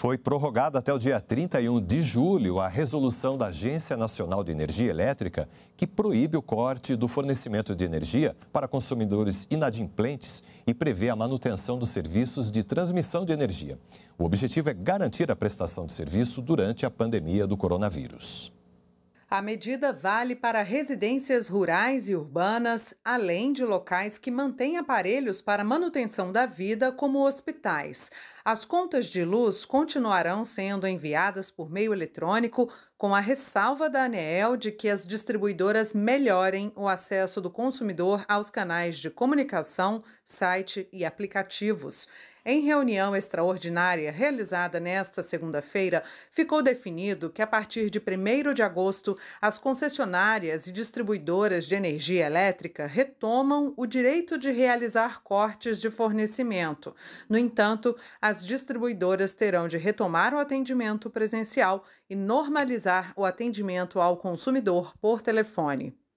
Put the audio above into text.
foi prorrogada até o dia 31 de julho a resolução da Agência Nacional de Energia Elétrica que proíbe o corte do fornecimento de energia para consumidores inadimplentes e prevê a manutenção dos serviços de transmissão de energia. O objetivo é garantir a prestação de serviço durante a pandemia do coronavírus. A medida vale para residências rurais e urbanas, além de locais que mantêm aparelhos para manutenção da vida, como hospitais. As contas de luz continuarão sendo enviadas por meio eletrônico com a ressalva da ANEEL de que as distribuidoras melhorem o acesso do consumidor aos canais de comunicação, site e aplicativos. Em reunião extraordinária realizada nesta segunda-feira, ficou definido que a partir de 1 de agosto, as concessionárias e distribuidoras de energia elétrica retomam o direito de realizar cortes de fornecimento. No entanto, as distribuidoras terão de retomar o atendimento presencial e normalizar realizar o atendimento ao consumidor por telefone.